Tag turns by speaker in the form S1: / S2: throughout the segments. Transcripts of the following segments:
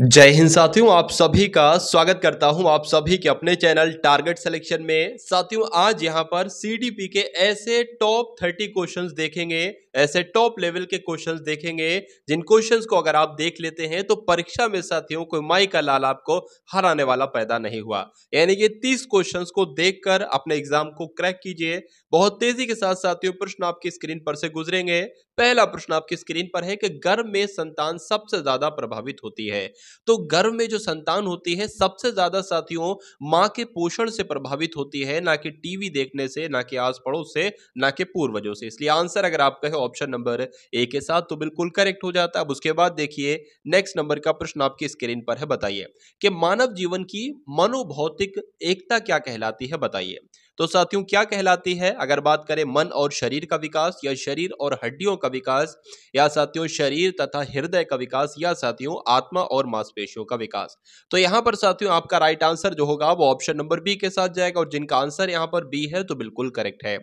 S1: जय हिंद साथियों आप सभी का स्वागत करता हूं आप सभी के अपने चैनल टारगेट सिलेक्शन में साथियों आज यहां पर सीडीपी के ऐसे टॉप थर्टी क्वेश्चंस देखेंगे ऐसे टॉप लेवल के क्वेश्चंस देखेंगे जिन क्वेश्चंस को अगर आप देख लेते हैं तो परीक्षा में साथियों कोई माई का लाल आपको हराने वाला पैदा नहीं हुआ यानी कि तीस क्वेश्चन को देखकर अपने एग्जाम को क्रैक कीजिए बहुत तेजी के साथ साथियों प्रश्न आपकी स्क्रीन पर से गुजरेंगे पहला प्रश्न आपकी स्क्रीन पर है कि गर्भ में संतान सबसे ज्यादा प्रभावित होती है तो गर्भ में जो संतान होती है सबसे ज्यादा साथियों माँ के पोषण से प्रभावित होती है ना कि टीवी देखने से ना कि आस पड़ोस से ना कि पूर्वजों से इसलिए आंसर अगर आप है ऑप्शन नंबर ए के साथ तो बिल्कुल करेक्ट हो जाता है अब उसके बाद देखिए नेक्स्ट नंबर का प्रश्न आपकी स्क्रीन पर है बताइए कि मानव जीवन की मनोभौतिक एकता क्या कहलाती है बताइए तो साथियों क्या कहलाती है अगर बात करें मन और शरीर का विकास या शरीर और हड्डियों का विकास या साथियों शरीर तथा हृदय का विकास या साथियों आत्मा और मांसपेशियों का विकास तो यहाँ पर साथियों आपका राइट आंसर जो होगा वो ऑप्शन नंबर बी के साथ जाएगा और जिनका आंसर यहाँ पर बी है तो बिल्कुल करेक्ट है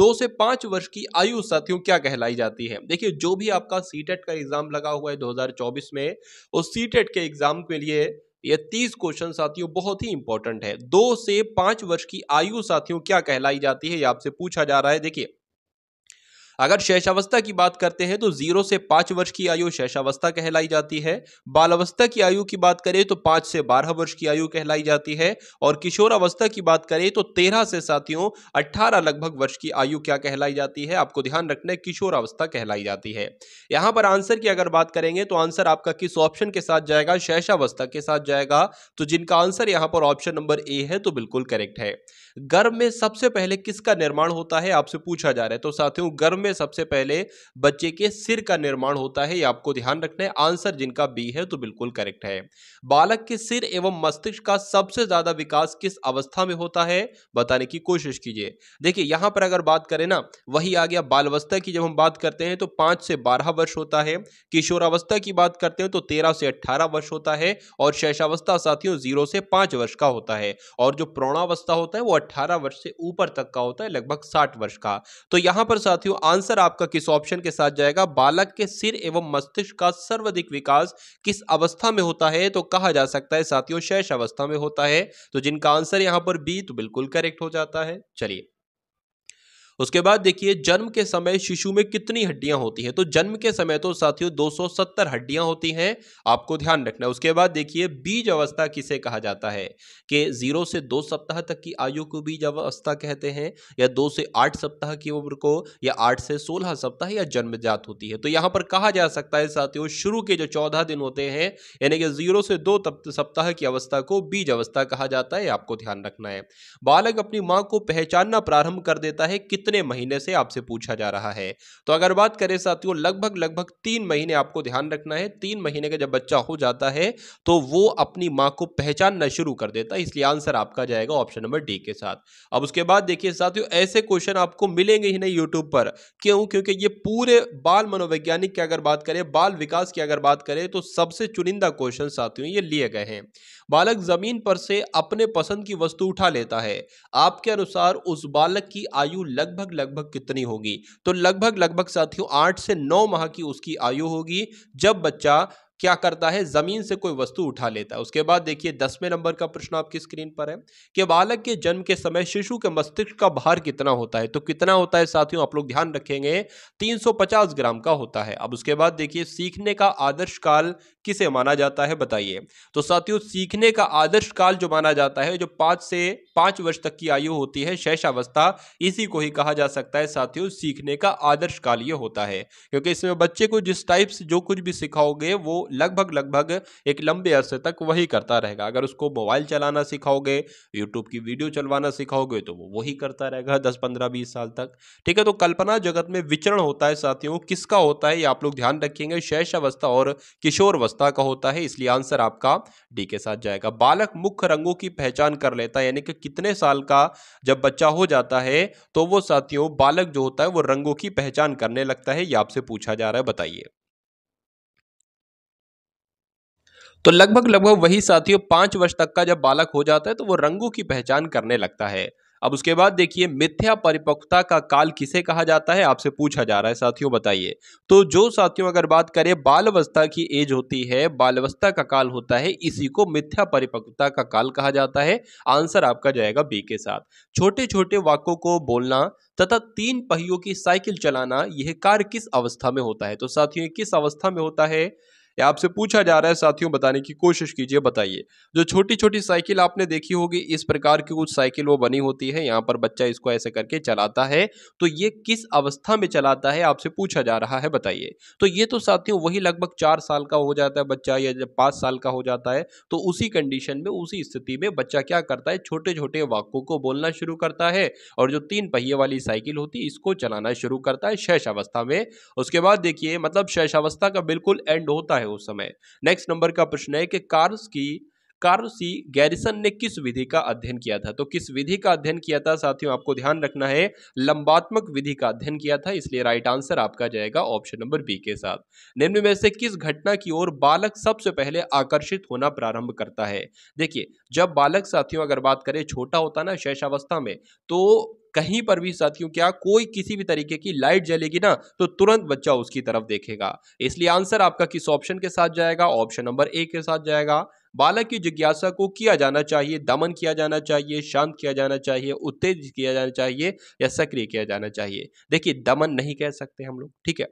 S1: दो से पांच वर्ष की आयु साथियों क्या कहलाई जाती है देखिए जो भी आपका सीटेट e का एग्जाम लगा हुआ है 2024 में उस सीटेट e के एग्जाम के लिए ये तीस क्वेश्चन साथियों बहुत ही इंपॉर्टेंट है दो से पांच वर्ष की आयु साथियों क्या कहलाई जाती है ये आपसे पूछा जा रहा है देखिए अगर शैशावस्था की बात करते हैं तो जीरो से पांच वर्ष की आयु शैशावस्था कहलाई जाती है बालावस्था की आयु की बात करें तो पांच से बारह वर्ष की आयु कहलाई जाती है और किशोरावस्था की बात करें तो तेरह से साथियों अट्ठारह लगभग वर्ष की आयु क्या कहलाई जाती है आपको ध्यान रखना है किशोरावस्था कहलाई जाती है यहां पर आंसर की अगर बात करेंगे तो आंसर आपका किस ऑप्शन के साथ जाएगा शैशावस्था के साथ जाएगा तो जिनका आंसर यहां पर ऑप्शन नंबर ए है तो बिल्कुल करेक्ट है गर्भ में सबसे पहले किसका निर्माण होता है आपसे पूछा जा रहा है तो साथियों गर्भ में सबसे पहले बच्चे के सिर का निर्माण होता है ये आपको ध्यान रखना है आंसर जिनका बी है तो बिल्कुल करेक्ट है बालक के सिर एवं मस्तिष्क का सबसे ज्यादा विकास किस अवस्था में होता है बताने की कोशिश कीजिए देखिए यहां पर अगर बात करें ना वही आ गया बालावस्था की जब हम बात करते हैं तो पांच से बारह वर्ष होता है किशोरावस्था की बात करते हैं तो तेरह से अट्ठारह वर्ष होता है और शैशावस्था साथियों जीरो से पांच वर्ष का होता है और जो प्रौणावस्था होता है वो 18 वर्ष से ऊपर तक का होता है लगभग 60 वर्ष का तो यहां पर साथियों आंसर आपका किस ऑप्शन के साथ जाएगा बालक के सिर एवं मस्तिष्क का सर्वाधिक विकास किस अवस्था में होता है तो कहा जा सकता है साथियों शेष अवस्था में होता है तो जिनका आंसर यहां पर बी तो बिल्कुल करेक्ट हो जाता है चलिए उसके बाद देखिए जन्म के समय शिशु में कितनी हड्डियां होती हैं तो जन्म के समय तो साथियों 270 हड्डियां होती हैं आपको ध्यान रखना है उसके बाद देखिए बीज अवस्था किसे कहा जाता है कि जीरो से दो सप्ताह तक की आयु को बीज अवस्था कहते हैं या दो से आठ सप्ताह की उम्र को या आठ से सोलह सप्ताह या जन्मजात होती है तो यहाँ पर कहा जा सकता है साथियों शुरू के जो चौदह दिन होते हैं यानी कि जीरो से दो सप्ताह की अवस्था को बीज अवस्था कहा जाता है आपको ध्यान रखना है बालक अपनी माँ को पहचानना प्रारंभ कर देता है कितना कितने महीने से आपसे पूछा जा रहा है तो अगर बात करें साथियों लगभग लगभग तीन महीने आपको ध्यान रखना है तीन महीने का जब बच्चा हो जाता है तो वो अपनी माँ को पहचानना शुरू कर देता है इसलिए आंसर आपका जाएगा ऑप्शन नंबर डी के साथ अब उसके बाद देखिए साथियों ऐसे क्वेश्चन आपको मिलेंगे ही नहीं यूट्यूब पर क्यों क्योंकि ये पूरे बाल मनोवैज्ञानिक की अगर बात करें बाल विकास की अगर बात करें तो सबसे चुनिंदा क्वेश्चन साथियों ये लिए गए हैं बालक जमीन पर से अपने पसंद की वस्तु उठा लेता है आपके अनुसार उस बालक की आयु लगभग लगभग लगभग कितनी होगी तो लगभग लगभग साथियों आठ से नौ माह की उसकी आयु होगी जब बच्चा क्या करता है ज़मीन से कोई वस्तु उठा लेता है उसके बाद देखिए दसवें नंबर का प्रश्न आपकी स्क्रीन पर है कि बालक के जन्म के समय शिशु के मस्तिष्क का भार कितना होता है तो कितना होता है साथियों आप लोग ध्यान रखेंगे 350 ग्राम का होता है अब उसके बाद देखिए सीखने का आदर्श काल किसे माना जाता है बताइए तो साथियों सीखने का आदर्श काल जो माना जाता है जो पांच से पांच वर्ष तक की आयु होती है शैशावस्था इसी को ही कहा जा सकता है साथियों सीखने का आदर्श काल ये होता है क्योंकि इसमें बच्चे को जिस टाइप से जो कुछ भी सिखाओगे वो लगभग लगभग एक लंबे अरसे तक वही करता रहेगा अगर उसको मोबाइल चलाना सिखाओगे यूट्यूब की वीडियो चलवाना सिखाओगे तो वो वही करता रहेगा दस पंद्रह बीस साल तक ठीक है तो कल्पना जगत में विचरण होता है साथियों किसका होता है ये आप लोग ध्यान रखेंगे अवस्था और किशोरवस्था का होता है इसलिए आंसर आपका डी के साथ जाएगा बालक मुख्य रंगों की पहचान कर लेता है यानी कि कितने साल का जब बच्चा हो जाता है तो वो साथियों बालक जो होता है वो रंगों की पहचान करने लगता है ये आपसे पूछा जा रहा है बताइए तो लगभग लगभग वही साथियों पांच वर्ष तक का जब बालक हो जाता है तो वो रंगों की पहचान करने लगता है अब उसके बाद देखिए मिथ्या परिपक्वता का काल किसे कहा जाता है आपसे पूछा जा रहा है साथियों बताइए तो जो साथियों अगर बात करें बालवस्था की एज होती है बालावस्था का काल होता है इसी को मिथ्या परिपक्वता का काल कहा जाता है आंसर आपका जाएगा बी के साथ छोटे छोटे वाक्यों को बोलना तथा तीन पहियों की साइकिल चलाना यह कार्य किस अवस्था में होता है तो साथियों किस अवस्था में होता है या आपसे पूछा जा रहा है साथियों बताने की कोशिश कीजिए बताइए जो छोटी छोटी साइकिल आपने देखी होगी इस प्रकार की कुछ साइकिल वो बनी होती है यहाँ पर बच्चा इसको ऐसे करके चलाता है तो ये किस अवस्था में चलाता है आपसे पूछा जा रहा है बताइए तो ये तो साथियों वही लगभग चार साल का हो जाता है बच्चा या जब पाँच साल का हो जाता है तो उसी कंडीशन में उसी स्थिति में बच्चा क्या करता है छोटे छोटे वाक्यों को बोलना शुरू करता है और जो तीन पहिए वाली साइकिल होती है इसको चलाना शुरू करता है शैश अवस्था में उसके बाद देखिए मतलब अवस्था का बिल्कुल एंड होता है है उस समय नेक्स्ट नंबर का प्रश्न है कि कार्ल्स की कार्ल सी गैरिसन ने किस विधि का अध्ययन किया था तो किस विधि का अध्ययन किया था साथियों आपको ध्यान रखना है लंबात्मक विधि का अध्ययन किया था इसलिए राइट आंसर आपका जाएगा ऑप्शन नंबर बी के साथ निम्न में से किस घटना की ओर बालक सबसे पहले आकर्षित होना प्रारंभ करता है देखिए जब बालक साथियों अगर बात करें छोटा होता ना शैशावस्था में तो कहीं पर भी साथियों क्या कोई किसी भी तरीके की लाइट जलेगी ना तो तुरंत बच्चा उसकी तरफ देखेगा इसलिए आंसर आपका किस ऑप्शन के साथ जाएगा ऑप्शन नंबर ए के साथ जाएगा बालक की जिज्ञासा को किया जाना चाहिए दमन किया जाना चाहिए शांत किया जाना चाहिए उत्तेजित किया जाना चाहिए या सक्रिय किया जाना चाहिए देखिए दमन नहीं कह सकते हम लोग ठीक है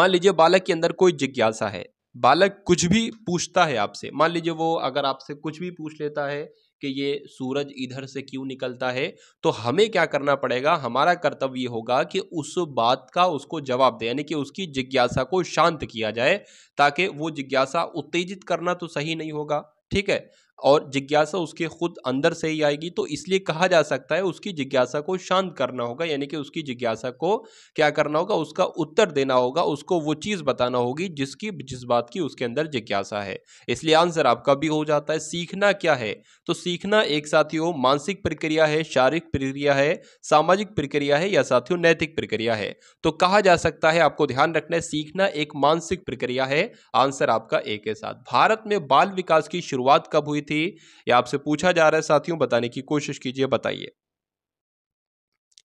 S1: मान लीजिए बालक के अंदर कोई जिज्ञासा है बालक कुछ भी पूछता है आपसे मान लीजिए वो अगर आपसे कुछ भी पूछ लेता है कि ये सूरज इधर से क्यों निकलता है तो हमें क्या करना पड़ेगा हमारा कर्तव्य होगा कि उस बात का उसको जवाब दे यानी कि उसकी जिज्ञासा को शांत किया जाए ताकि वो जिज्ञासा उत्तेजित करना तो सही नहीं होगा ठीक है और जिज्ञासा उसके खुद अंदर से ही आएगी तो इसलिए कहा जा सकता है उसकी जिज्ञासा को शांत करना होगा यानी कि उसकी जिज्ञासा को क्या करना होगा उसका उत्तर देना होगा उसको वो चीज़ बताना होगी जिसकी जिस बात की उसके अंदर जिज्ञासा है इसलिए आंसर आपका भी हो जाता है सीखना क्या है तो सीखना एक साथियों मानसिक प्रक्रिया है शारीरिक प्रक्रिया है सामाजिक प्रक्रिया है या साथियों नैतिक प्रक्रिया है तो कहा जा सकता है आपको ध्यान रखना है सीखना एक मानसिक प्रक्रिया है आंसर आपका एक के साथ भारत में बाल विकास की शुरुआत कब हुई थी या आपसे पूछा जा रहा है साथियों बताने की कोशिश कीजिए बताइए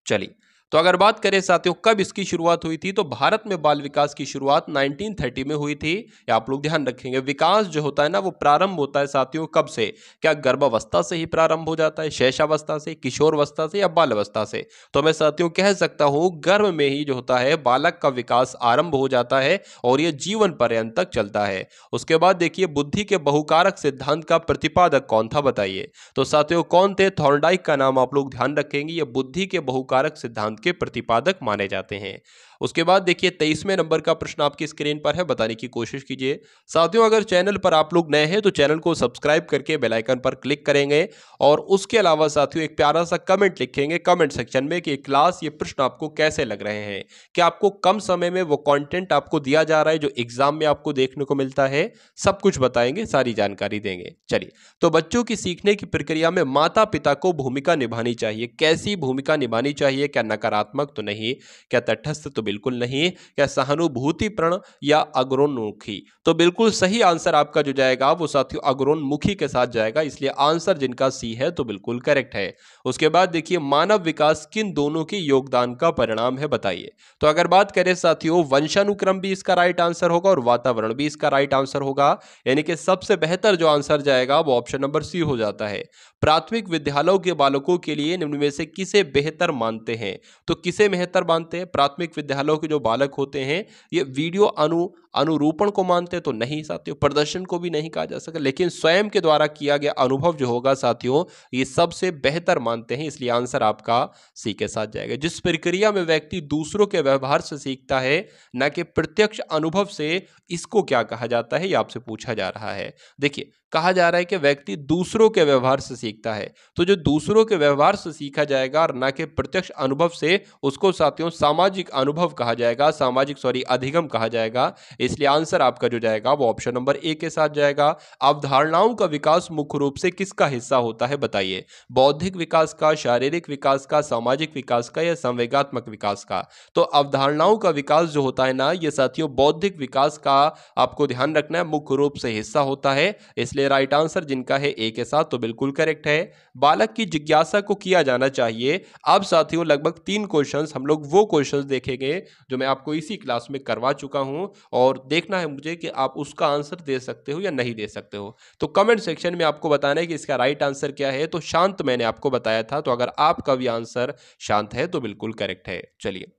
S1: चलिए तो अगर बात करें साथियों कब इसकी शुरुआत हुई थी तो भारत में बाल विकास की शुरुआत 1930 में हुई थी या आप लोग ध्यान रखेंगे विकास जो होता है ना वो प्रारंभ होता है साथियों कब से क्या गर्भावस्था से ही प्रारंभ हो जाता है शैशावस्था से किशोरवस्था से या बालावस्था से तो मैं साथियों कह सकता हूँ गर्भ में ही जो होता है बालक का विकास आरंभ हो जाता है और यह जीवन पर्यंत तक चलता है उसके बाद देखिए बुद्धि के बहुकारक सिद्धांत का प्रतिपादक कौन था बताइए तो साथियों कौन थे थॉर्नडाइक का नाम आप लोग ध्यान रखेंगे ये बुद्धि के बहुकारक सिद्धांत के प्रतिपादक माने जाते हैं उसके बाद देखिए तेईसवें नंबर का प्रश्न आपकी स्क्रीन पर है बताने की कोशिश कीजिए साथियों अगर चैनल पर आप लोग नए हैं तो चैनल को सब्सक्राइब करके बेलाइकन पर क्लिक करेंगे और उसके अलावा साथियों एक प्यारा सा कमेंट लिखेंगे कमेंट सेक्शन में कि क्लास ये प्रश्न आपको कैसे लग रहे हैं कि आपको कम समय में वो कॉन्टेंट आपको दिया जा रहा है जो एग्जाम में आपको देखने को मिलता है सब कुछ बताएंगे सारी जानकारी देंगे चलिए तो बच्चों की सीखने की प्रक्रिया में माता पिता को भूमिका निभानी चाहिए कैसी भूमिका निभानी चाहिए क्या नकारात्मक तो नहीं क्या तटस्थ तो बिल्कुल नहीं क्या सहानुभूति प्रण या अग्रोन्मुखी तो बिल्कुल सही आंसर आपका जो जाएगा वो साथियों अग्रोन्मुखी के साथ जाएगा इसलिए आंसर जिनका सी है तो बिल्कुल करेक्ट है उसके बाद देखिए मानव विकास किन दोनों के योगदान का परिणाम है बताइए तो अगर बात करें साथियों वंशानुक्रम भी इसका राइट आंसर होगा और वातावरण भी इसका राइट आंसर होगा यानी कि सबसे बेहतर जो आंसर जाएगा वो ऑप्शन नंबर सी हो जाता है प्राथमिक विद्यालयों के बालकों के लिए निम्न में से किसे बेहतर मानते हैं तो किसे बेहतर मानते हैं प्राथमिक विद्यालय के जो बालक होते हैं ये वीडियो अनु अनुरूपण को मानते तो नहीं साथियों प्रदर्शन को भी नहीं कहा जा सकता लेकिन स्वयं के द्वारा किया गया अनुभव जो होगा साथियों ये सबसे बेहतर मानते हैं इसलिए आंसर आपका सी के साथ जाएगा जिस प्रक्रिया में व्यक्ति दूसरों के व्यवहार से सीखता है न कि प्रत्यक्ष अनुभव से इसको क्या कहा जाता है ये आपसे पूछा जा रहा है देखिए कहा जा रहा है कि व्यक्ति दूसरों के व्यवहार से सीखता है तो जो दूसरों के व्यवहार से सीखा जाएगा और ना कि प्रत्यक्ष अनुभव से उसको साथियों सामाजिक अनुभव कहा जाएगा सामाजिक सॉरी अधिगम कहा जाएगा इसलिए आंसर आपका जो जाएगा वो ऑप्शन नंबर ए के साथ जाएगा अवधारणाओं का विकास मुख्य रूप से किसका हिस्सा होता है बताइए बौद्धिक विकास का शारीरिक विकास का सामाजिक विकास का या संवेगात्मक विकास का तो अवधारणाओं का विकास जो होता है ना ये साथियों बौद्धिक विकास का आपको ध्यान रखना है मुख्य रूप से हिस्सा होता है इसलिए राइट आंसर जिनका है ए के साथ तो बिल्कुल करेक्ट है बालक की जिज्ञासा को किया जाना चाहिए अब साथियों लगभग तीन क्वेश्चंस हम लोग वो क्वेश्चंस देखेंगे जो मैं आपको इसी क्लास में करवा चुका हूं और और देखना है मुझे कि आप उसका आंसर दे सकते हो या नहीं दे सकते हो तो कमेंट सेक्शन में आपको बताना है कि इसका राइट आंसर क्या है तो शांत मैंने आपको बताया था तो अगर आपका भी आंसर शांत है तो बिल्कुल करेक्ट है चलिए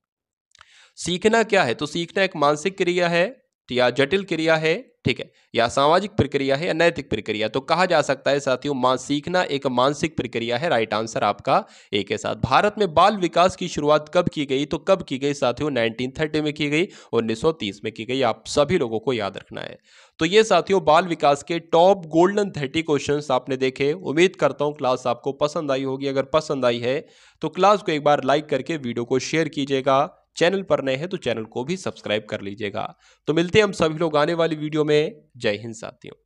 S1: सीखना क्या है तो सीखना एक मानसिक क्रिया है या जटिल क्रिया है ठीक है या सामाजिक प्रक्रिया है या नैतिक प्रक्रिया तो कहा जा सकता है साथियों मां सीखना एक मानसिक प्रक्रिया है राइट आंसर आपका एक के साथ भारत में बाल विकास की शुरुआत कब की गई तो कब की गई साथियों 1930 में की गई 1930 में की गई आप सभी लोगों को याद रखना है तो ये साथियों बाल विकास के टॉप गोल्डन थर्टी क्वेश्चन आपने देखे उम्मीद करता हूँ क्लास आपको पसंद आई होगी अगर पसंद आई है तो क्लास को एक बार लाइक करके वीडियो को शेयर कीजिएगा चैनल पर नए हैं तो चैनल को भी सब्सक्राइब कर लीजिएगा तो मिलते हैं हम सभी लोग आने वाली वीडियो में जय हिंद साथियों